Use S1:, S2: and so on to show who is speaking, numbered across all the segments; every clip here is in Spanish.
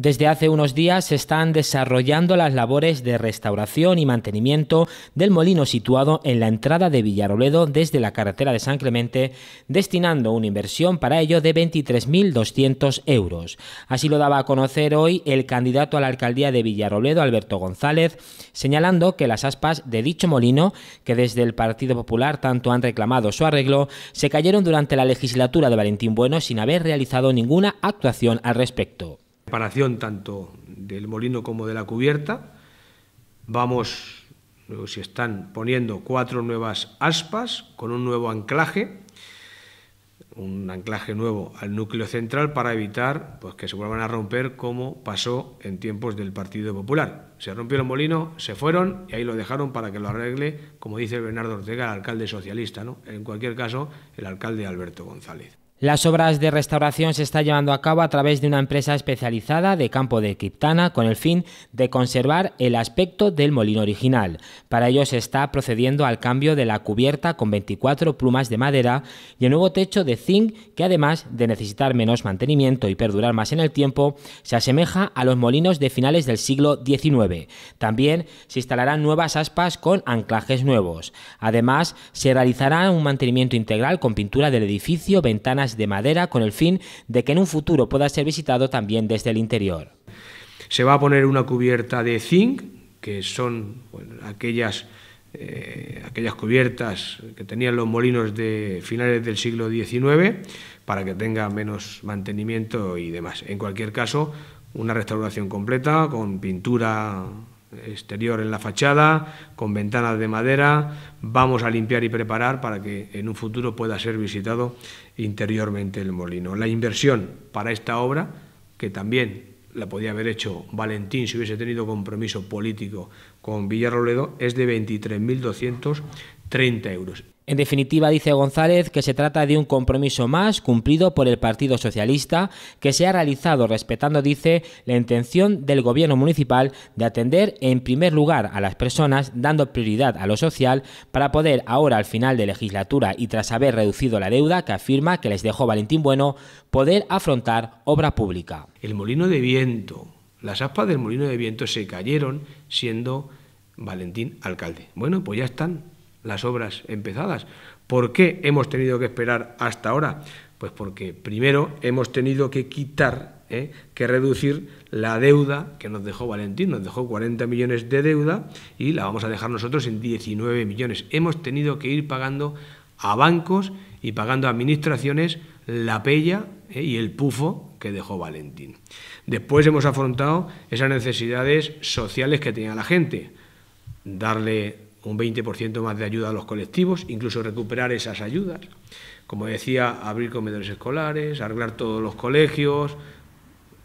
S1: Desde hace unos días se están desarrollando las labores de restauración y mantenimiento del molino situado en la entrada de Villaroledo desde la carretera de San Clemente, destinando una inversión para ello de 23.200 euros. Así lo daba a conocer hoy el candidato a la alcaldía de Villaroledo, Alberto González, señalando que las aspas de dicho molino, que desde el Partido Popular tanto han reclamado su arreglo, se cayeron durante la legislatura de Valentín Bueno sin haber realizado ninguna actuación al respecto.
S2: Reparación tanto del molino como de la cubierta. Vamos, se están poniendo cuatro nuevas aspas con un nuevo anclaje, un anclaje nuevo al núcleo central para evitar pues, que se vuelvan a romper como pasó en tiempos del Partido Popular. Se rompió el molino, se fueron y ahí lo dejaron para que lo arregle, como dice Bernardo Ortega, el alcalde socialista. ¿no? En cualquier caso, el alcalde Alberto González.
S1: Las obras de restauración se están llevando a cabo a través de una empresa especializada de campo de kiptana con el fin de conservar el aspecto del molino original. Para ello se está procediendo al cambio de la cubierta con 24 plumas de madera y el nuevo techo de zinc que además de necesitar menos mantenimiento y perdurar más en el tiempo, se asemeja a los molinos de finales del siglo XIX. También se instalarán nuevas aspas con anclajes nuevos. Además, se realizará un mantenimiento integral con pintura del edificio, ventanas de madera con el fin de que en un futuro pueda ser visitado también desde el interior. Se va a poner una cubierta de zinc,
S2: que son aquellas, eh, aquellas cubiertas que tenían los molinos de finales del siglo XIX, para que tenga menos mantenimiento y demás. En cualquier caso, una restauración completa con pintura exterior en la fachada, con ventanas de madera. Vamos a limpiar y preparar para que en un futuro pueda ser visitado interiormente el molino. La inversión para esta obra, que también la podía haber hecho Valentín si hubiese tenido compromiso político con Villarroledo, es de
S1: 23.230 euros. En definitiva, dice González que se trata de un compromiso más cumplido por el Partido Socialista que se ha realizado respetando, dice, la intención del Gobierno municipal de atender en primer lugar a las personas, dando prioridad a lo social, para poder ahora al final de legislatura y tras haber reducido la deuda que afirma que les dejó Valentín Bueno, poder afrontar obra pública. El molino de viento, las aspas del molino de viento se cayeron siendo Valentín
S2: alcalde. Bueno, pues ya están las obras empezadas. ¿Por qué hemos tenido que esperar hasta ahora? Pues porque primero hemos tenido que quitar, ¿eh? que reducir la deuda que nos dejó Valentín, nos dejó 40 millones de deuda y la vamos a dejar nosotros en 19 millones. Hemos tenido que ir pagando a bancos y pagando a administraciones la pella ¿eh? y el pufo que dejó Valentín. Después hemos afrontado esas necesidades sociales que tenía la gente, darle un 20% más de ayuda a los colectivos, incluso recuperar esas ayudas. Como decía, abrir comedores escolares, arreglar todos los colegios,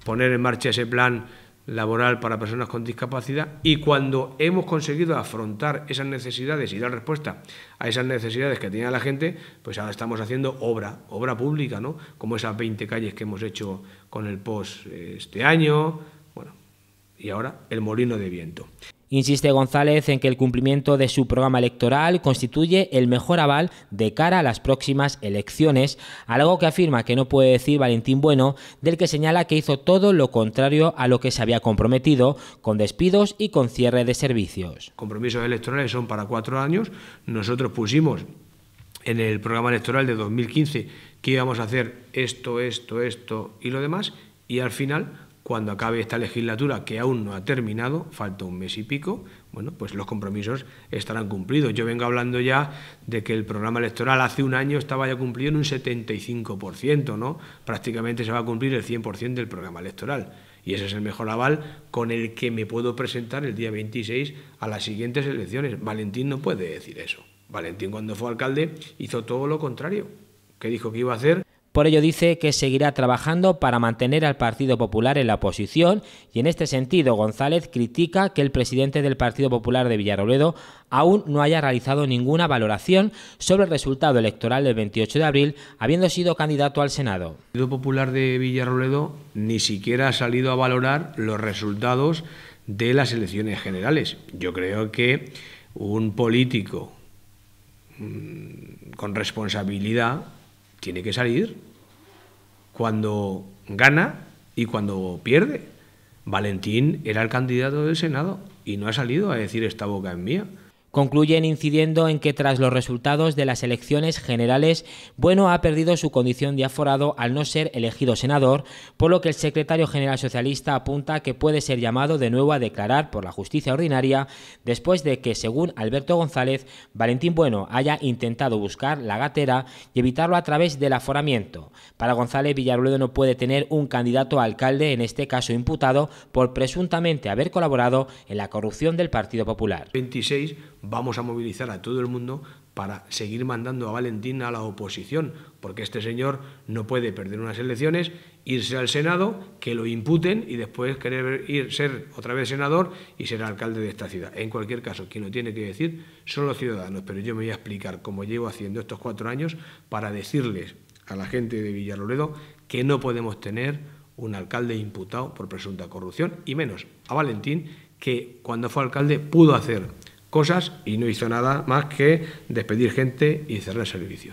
S2: poner en marcha ese plan laboral para personas con discapacidad y cuando hemos conseguido afrontar esas necesidades y dar respuesta a esas necesidades que tenía la gente, pues ahora estamos haciendo obra, obra pública, ¿no? Como esas 20 calles que hemos hecho con el POS eh, este año, bueno, y ahora el molino de viento.
S1: Insiste González en que el cumplimiento de su programa electoral constituye el mejor aval de cara a las próximas elecciones, algo que afirma que no puede decir Valentín Bueno, del que señala que hizo todo lo contrario a lo que se había comprometido, con despidos y con cierre de servicios.
S2: Compromisos electorales son para cuatro años. Nosotros pusimos en el programa electoral de 2015 que íbamos a hacer esto, esto, esto y lo demás, y al final cuando acabe esta legislatura, que aún no ha terminado, falta un mes y pico, bueno, pues los compromisos estarán cumplidos. Yo vengo hablando ya de que el programa electoral hace un año estaba ya cumplido en un 75%, ¿no? Prácticamente se va a cumplir el 100% del programa electoral. Y ese es el mejor aval con el que me puedo presentar el día 26 a las siguientes elecciones. Valentín no puede decir eso. Valentín cuando fue alcalde hizo todo lo contrario, que dijo
S1: que iba a hacer por ello dice que seguirá trabajando para mantener al Partido Popular en la oposición y en este sentido González critica que el presidente del Partido Popular de Villarrobledo aún no haya realizado ninguna valoración sobre el resultado electoral del 28 de abril, habiendo sido candidato al Senado. El Partido Popular de Villarrobledo ni siquiera ha salido a
S2: valorar los resultados de las elecciones generales. Yo creo que un político mm, con responsabilidad tiene que salir cuando gana y cuando pierde.
S1: Valentín era el candidato del Senado y no ha salido a decir esta boca es mía concluyen incidiendo en que tras los resultados de las elecciones generales, Bueno ha perdido su condición de aforado al no ser elegido senador, por lo que el secretario general socialista apunta que puede ser llamado de nuevo a declarar por la justicia ordinaria después de que, según Alberto González, Valentín Bueno haya intentado buscar la gatera y evitarlo a través del aforamiento. Para González, Villarruedo no puede tener un candidato a alcalde, en este caso imputado, por presuntamente haber colaborado en la corrupción del Partido Popular. 26
S2: vamos a movilizar a todo el mundo para seguir mandando a Valentín a la oposición, porque este señor no puede perder unas elecciones, irse al Senado, que lo imputen y después querer ir, ser otra vez senador y ser alcalde de esta ciudad. En cualquier caso, quien lo tiene que decir son los ciudadanos, pero yo me voy a explicar cómo llevo haciendo estos cuatro años para decirles a la gente de Villarroledo que no podemos tener un alcalde imputado por presunta corrupción, y menos a Valentín, que cuando fue alcalde pudo hacer cosas y no hizo nada más que despedir gente y cerrar servicios.